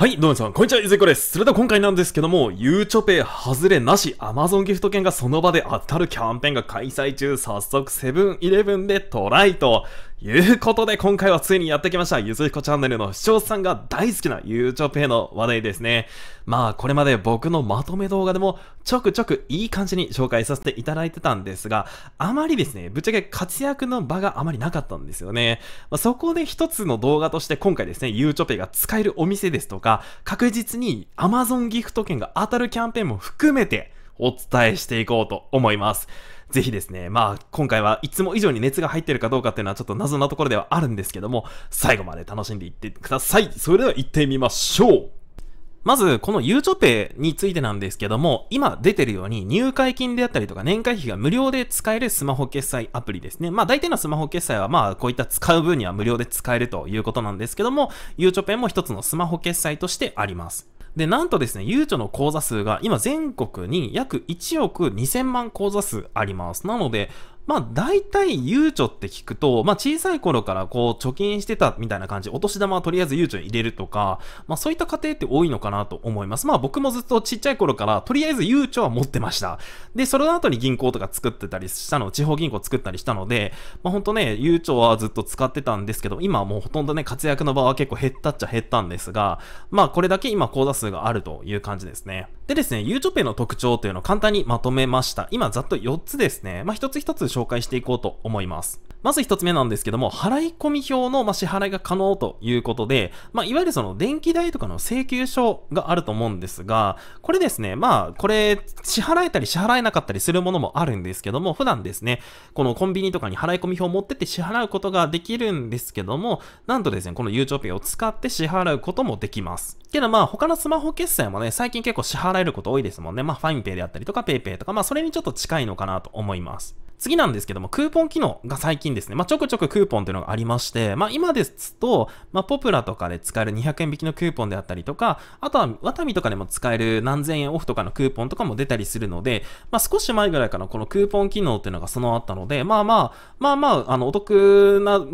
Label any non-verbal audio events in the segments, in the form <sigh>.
はい、どうもさん、こんにちは、ゆずいこです。それでは今回なんですけども、ゆうちょペイ外れなし、Amazon ギフト券がその場で当たるキャンペーンが開催中、早速セブンイレブンでトライと。いうことで今回はついにやってきましたゆずひこチャンネルの視聴者さんが大好きな YouTube への話題ですね。まあこれまで僕のまとめ動画でもちょくちょくいい感じに紹介させていただいてたんですが、あまりですね、ぶっちゃけ活躍の場があまりなかったんですよね。まあ、そこで一つの動画として今回ですね、YouTube が使えるお店ですとか、確実に Amazon ギフト券が当たるキャンペーンも含めてお伝えしていこうと思います。ぜひですね、まあ、今回はいつも以上に熱が入ってるかどうかっていうのはちょっと謎なところではあるんですけども、最後まで楽しんでいってください。それでは行ってみましょうまず、このゆうちょペイについてなんですけども、今出てるように入会金であったりとか年会費が無料で使えるスマホ決済アプリですね。まあ大体のスマホ決済はまあこういった使う分には無料で使えるということなんですけども、ゆうちょペイも一つのスマホ決済としてあります。で、なんとですね、ゆうちょの口座数が今全国に約1億2000万口座数あります。なので、まあ大体ゆうちょって聞くと、まあ小さい頃からこう貯金してたみたいな感じ、お年玉はとりあえずゆうちょに入れるとか、まあそういった家庭って多いのかなと思います。まあ僕もずっとちっちゃい頃からとりあえずゆうちょは持ってました。で、その後に銀行とか作ってたりしたの、地方銀行作ったりしたので、まあほんとね、ゆうちょはずっと使ってたんですけど、今はもうほとんどね、活躍の場は結構減ったっちゃ減ったんですが、まあこれだけ今口座数があるという感じですね。でですね、ゆうちょペの特徴というのを簡単にまとめました。今ざっと4つですね。まあ一つ一つ紹介していこうと思います。まず一つ目なんですけども、払い込み表の支払いが可能ということで、まあ、いわゆるその電気代とかの請求書があると思うんですが、これですね、まあ、これ、支払えたり支払えなかったりするものもあるんですけども、普段ですね、このコンビニとかに払い込み表を持ってって支払うことができるんですけども、なんとですね、このゆうちょペイを使って支払うこともできます。けどまあ、他のスマホ決済もね、最近結構支払えること多いですもんね。まあ、ファインペイであったりとか、ペイペイとか、まあ、それにちょっと近いのかなと思います。次なんですけども、クーポン機能が最近ですね、まあ、ちょくちょくクーポンというのがありまして、まあ、今ですと、まあ、ポプラとかで使える200円引きのクーポンであったりとか、あとは、ワタミとかでも使える何千円オフとかのクーポンとかも出たりするので、まあ、少し前ぐらいからこのクーポン機能っていうのが備わったので、まあまあ、まあまあ、あの、お得な、ク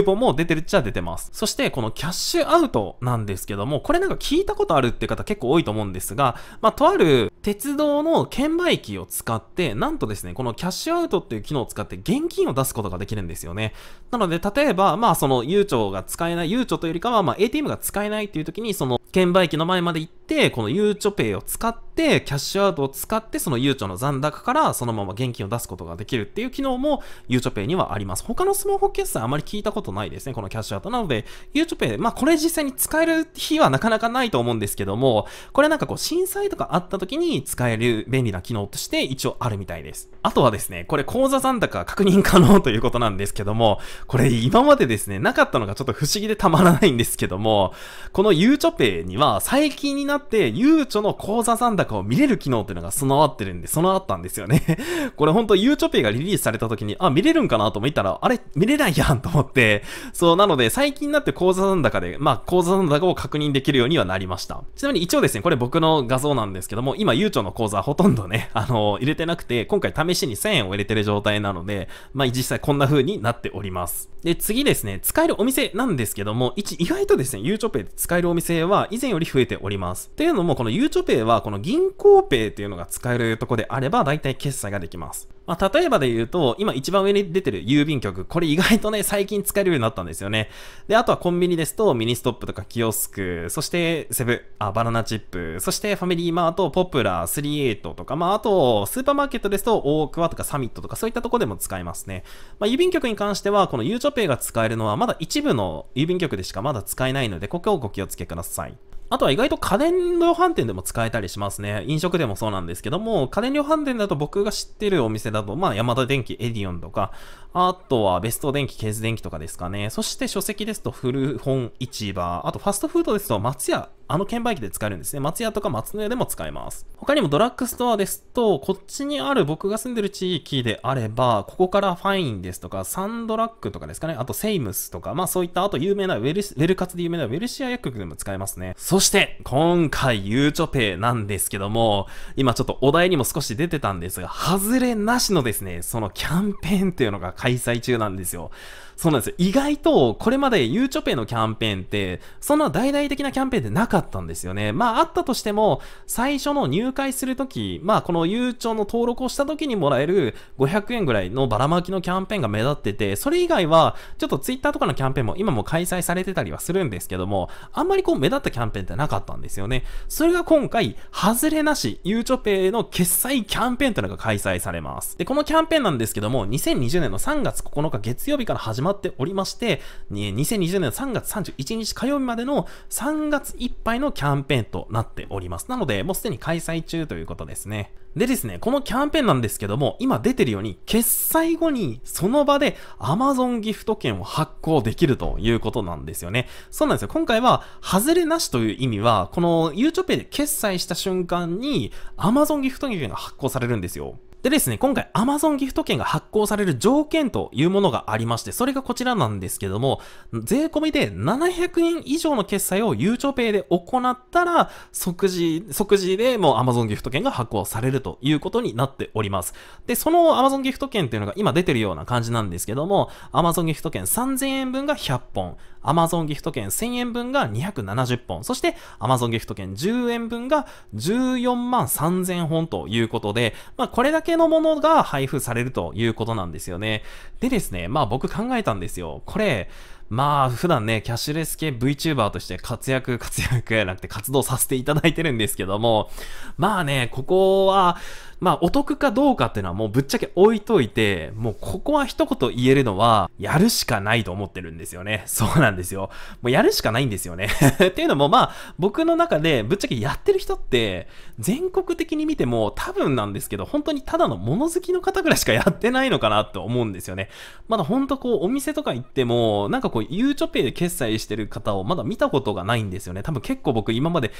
ーポンも出てるっちゃ出てます。そして、このキャッシュアウトなんですけども、これなんか聞いたことあるって方結構多いと思うんですが、まあ、とある鉄道の券売機を使って、なんとですね、このキャッシュアウトっていう機能を使って現金を出すことができるんですよね。なので、例えば、まあ、その、ゆうちょが使えない、ゆうちょというよりかは、まあ、ATM が使えないっていう時に、その、券売機の前まで行って、て、このゆうちょペイを使って、キャッシュアウトを使って、そのゆうちょの残高からそのまま現金を出すことができるっていう機能もゆうちょペイにはあります。他のスマホ決済あまり聞いたことないですね、このキャッシュアウト。なので、ゆうちょペイ、まあこれ実際に使える日はなかなかないと思うんですけども、これなんかこう震災とかあった時に使える便利な機能として一応あるみたいです。あとはですね、これ口座残高確認可能ということなんですけども、これ今までですね、なかったのがちょっと不思議でたまらないんですけども、このゆうちょペイには最近になっって、ゆうちょの口座残高を見れる機能っていうのが備わってるんで、備わったんですよね <laughs> これほんとゆうちょペイがリリースされた時に、あ、見れるんかなと思ったら、あれ、見れないやんと思って、そう、なので最近になって口座残高で、まあ、口座残高を確認できるようにはなりました。ちなみに一応ですね、これ僕の画像なんですけども、今、ゆうちょの口座ほとんどね、<laughs> あのー、入れてなくて、今回試しに1000円を入れてる状態なので、まあ、実際こんな風になっております。で、次ですね、使えるお店なんですけども、一、意外とですね、ゆうちょペイで使えるお店は以前より増えております。っていうのも、このゆうちょペイは、この銀行ペイっていうのが使えるとこであれば、大体決済ができます。まあ、例えばで言うと、今一番上に出てる郵便局、これ意外とね、最近使えるようになったんですよね。で、あとはコンビニですと、ミニストップとかキオスク、そしてセブ、あ、バナナチップ、そしてファミリーマート、ポプラ、スリエイトとか、まあ、あと、スーパーマーケットですと、オークワとかサミットとか、そういったとこでも使えますね。まあ、郵便局に関しては、このゆうちょペイが使えるのは、まだ一部の郵便局でしかまだ使えないので、ここをご気をつけください。あとは意外と家電量販店でも使えたりしますね。飲食でもそうなんですけども、家電量販店だと僕が知ってるお店だと、まあ、ヤマ電機、エディオンとか、あとはベスト電機、ケーズ電機とかですかね。そして書籍ですと古本市場、あとファストフードですと松屋あの券売機で使えるんですね。松屋とか松の屋でも使えます。他にもドラッグストアですと、こっちにある僕が住んでる地域であれば、ここからファインですとか、サンドラッグとかですかね、あとセイムスとか、まあそういったあと有名なウェル、ウェルカツで有名なウェルシア薬局でも使えますね。そして、今回、ゆうちょペイなんですけども、今ちょっとお題にも少し出てたんですが、外れなしのですね、そのキャンペーンっていうのが開催中なんですよ。そうなんですよ。意外と、これまでゆうちょペイのキャンペーンって、そんな大々的なキャンペーンってなかったんですよね。まあ、あったとしても、最初の入会するとき、まあ、このゆうちょの登録をしたときにもらえる500円ぐらいのばらまきのキャンペーンが目立ってて、それ以外は、ちょっとツイッターとかのキャンペーンも今も開催されてたりはするんですけども、あんまりこう目立ったキャンペーンってなかったんですよね。それが今回、外れなし、ゆうちょペイの決済キャンペーンというのが開催されます。で、このキャンペーンなんですけども、2020年の3月9日月曜日から始まなっておりまして、2020年の3月31日火曜日までの3月いっぱいのキャンペーンとなっております。なので、もうすでに開催中ということですね。でですね、このキャンペーンなんですけども、今出てるように、決済後にその場で Amazon ギフト券を発行できるということなんですよね。そうなんですよ。今回は、外れなしという意味は、この YouTube で決済した瞬間に Amazon ギフト券が発行されるんですよ。でですね、今回 Amazon ギフト券が発行される条件というものがありまして、それがこちらなんですけども、税込みで700円以上の決済をゆうちょ p b e で行ったら、即時、即時でもう Amazon ギフト券が発行されるということになっております。で、その Amazon ギフト券っていうのが今出てるような感じなんですけども、Amazon ギフト券3000円分が100本、Amazon ギフト券1000円分が270本、そして Amazon ギフト券10円分が14万3000本ということで、まあこれだけけのものが配布されるということなんですよね。でですね、まあ僕考えたんですよ。これ、まあ、普段ね、キャッシュレス系 VTuber として活躍、活躍なんて活動させていただいてるんですけども、まあね、ここは、まあ、お得かどうかっていうのはもうぶっちゃけ置いといて、もうここは一言言えるのは、やるしかないと思ってるんですよね。<laughs> そうなんですよ。もうやるしかないんですよね <laughs> っていうのも、まあ、僕の中でぶっちゃけやってる人って、全国的に見ても多分なんですけど、本当にただの物好きの方ぐらいしかやってないのかなと思うんですよね。まだ本当こう、お店とか行っても、なんかこう、構ゆうちょペイで決済してる方をまだ見たことがないんですよね。多分結構僕今まで、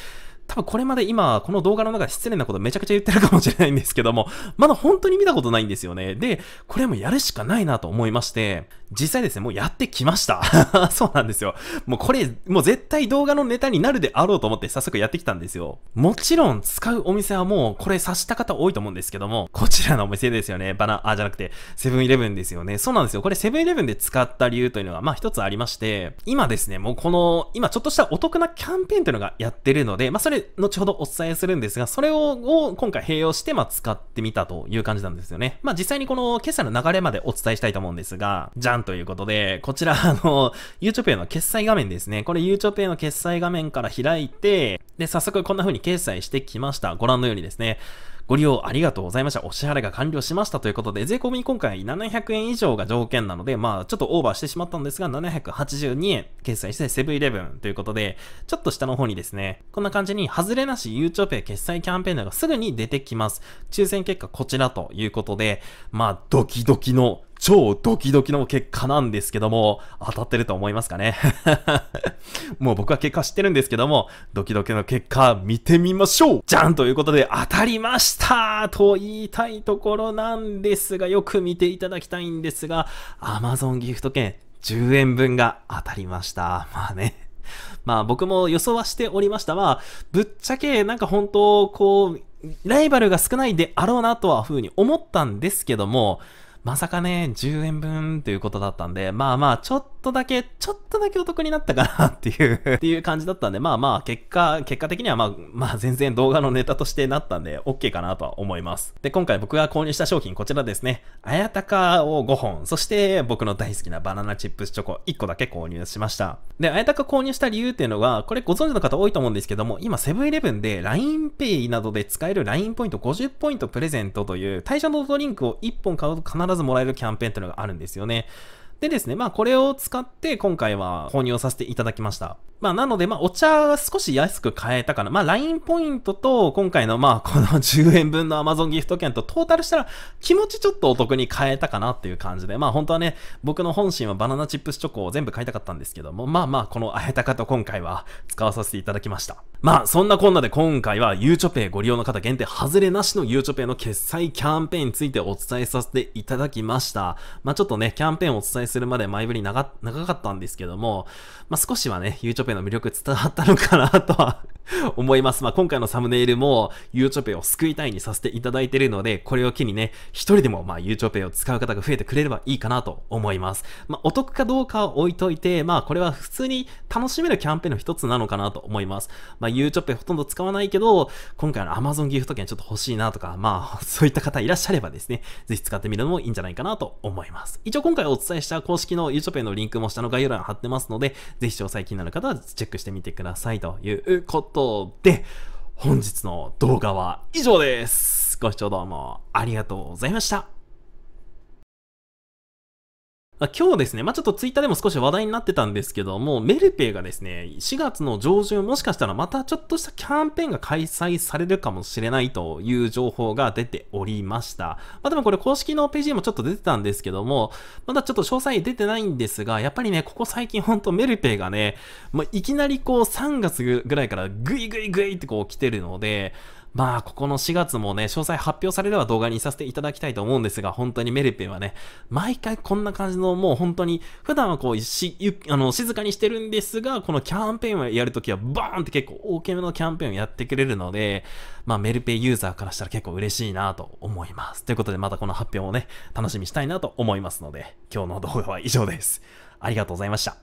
多分これまで今、この動画の中で失礼なことめちゃくちゃ言ってるかもしれないんですけども、まだ本当に見たことないんですよね。で、これもやるしかないなと思いまして、実際ですね、もうやってきました。<laughs> そうなんですよ。もうこれ、もう絶対動画のネタになるであろうと思って早速やってきたんですよ。もちろん使うお店はもうこれ察した方多いと思うんですけども、こちらのお店ですよね。バナ、あ、じゃなくて、セブンイレブンですよね。そうなんですよ。これセブンイレブンで使った理由というのが、まあ一つあありまして、今ですね、もうこの、今ちょっとしたお得なキャンペーンというのがやってるので、まあそれ、後ほどお伝えするんですが、それを、を今回併用して、まあ使ってみたという感じなんですよね。まあ実際にこの決済の流れまでお伝えしたいと思うんですが、じゃんということで、こちら、あの、YouTube への決済画面ですね。これ y o u t u の決済画面から開いて、で、早速こんな風に決済してきました。ご覧のようにですね。ご利用ありがとうございました。お支払いが完了しましたということで、税込み今回700円以上が条件なので、まあちょっとオーバーしてしまったんですが、782円決済してセブンイレブンということで、ちょっと下の方にですね、こんな感じに、外れなし youtube y 決済キャンペーンなどがすぐに出てきます。抽選結果こちらということで、まあドキドキの超ドキドキの結果なんですけども、当たってると思いますかね <laughs> もう僕は結果知ってるんですけども、ドキドキの結果見てみましょうじゃんということで、当たりましたと言いたいところなんですが、よく見ていただきたいんですが、Amazon ギフト券10円分が当たりました。まあね。まあ僕も予想はしておりましたが、ぶっちゃけなんか本当、こう、ライバルが少ないであろうなとは風に思ったんですけども、まさかね、10円分ということだったんで、まあまあ、ちょっとだけ、ちょっとだけお得になったかなっていう <laughs> っていう感じだったんで、まあまあ、結果、結果的にはまあ、まあ全然動画のネタとしてなったんで、OK かなとは思います。で、今回僕が購入した商品、こちらですね。あやたかを5本、そして僕の大好きなバナナチップスチョコ1個だけ購入しました。で、あやたか購入した理由っていうのは、これご存知の方多いと思うんですけども、今セブンイレブンで LINEPay などで使える LINE ポイント50ポイントプレゼントという対象のドリンクを1本買うと必ずもらえるキャンペーンというのがあるんですよね。でですね、まあこれを使って今回は購入をさせていただきました。まあなのでまあお茶が少し安く買えたかな。まあ LINE ポイントと今回のまあ <laughs> この10円分の Amazon ギフト券とトータルしたら気持ちちょっとお得に買えたかなっていう感じで。まあ本当はね、僕の本心はバナナチップスチョコを全部買いたかったんですけども、まあまあこのあえたかと今回は使わさせていただきました。まあそんなこんなで今回はゆうちょペイご利用の方限定外れなしのゆうちょペイの決済キャンペーンについてお伝えさせていただきました。まあちょっとね、キャンペーンをお伝えするまで前振り長長かったんですけども、まあ、少しはね、ゆうちょぺの魅力伝わったのかなとは思います。まあ、今回のサムネイルも、ゆうちょぺを救いたいにさせていただいているので、これを機にね、一人でも、まあ、ゆうちょぺを使う方が増えてくれればいいかなと思います。まあ、お得かどうかは置いといて、まあ、これは普通に楽しめるキャンペーンの一つなのかなと思います。まあ、ゆうちょぺほとんど使わないけど、今回の Amazon ギフト券ちょっと欲しいなとか、まあ、そういった方いらっしゃればですね、ぜひ使ってみるのもいいんじゃないかなと思います。一応今回お伝えした公式のゆうちょぺのリンクも下の概要欄に貼ってますので、ぜひ詳細気になる方はチェックしてみてくださいということで、本日の動画は以上です。ご視聴どうもありがとうございました。今日ですね、まあ、ちょっとツイッターでも少し話題になってたんですけども、メルペイがですね、4月の上旬、もしかしたらまたちょっとしたキャンペーンが開催されるかもしれないという情報が出ておりました。まあ、でもこれ公式のページにもちょっと出てたんですけども、まだちょっと詳細出てないんですが、やっぱりね、ここ最近ほんとメルペイがね、まあ、いきなりこう3月ぐらいからグイグイグイってこう来てるので、まあ、ここの4月もね、詳細発表されれば動画にさせていただきたいと思うんですが、本当にメルペンはね、毎回こんな感じの、もう本当に、普段はこう、し、ゆ、あの、静かにしてるんですが、このキャンペーンをやるときは、バーンって結構大きめのキャンペーンをやってくれるので、まあ、メルペンユーザーからしたら結構嬉しいなと思います。ということで、またこの発表をね、楽しみしたいなと思いますので、今日の動画は以上です。ありがとうございました。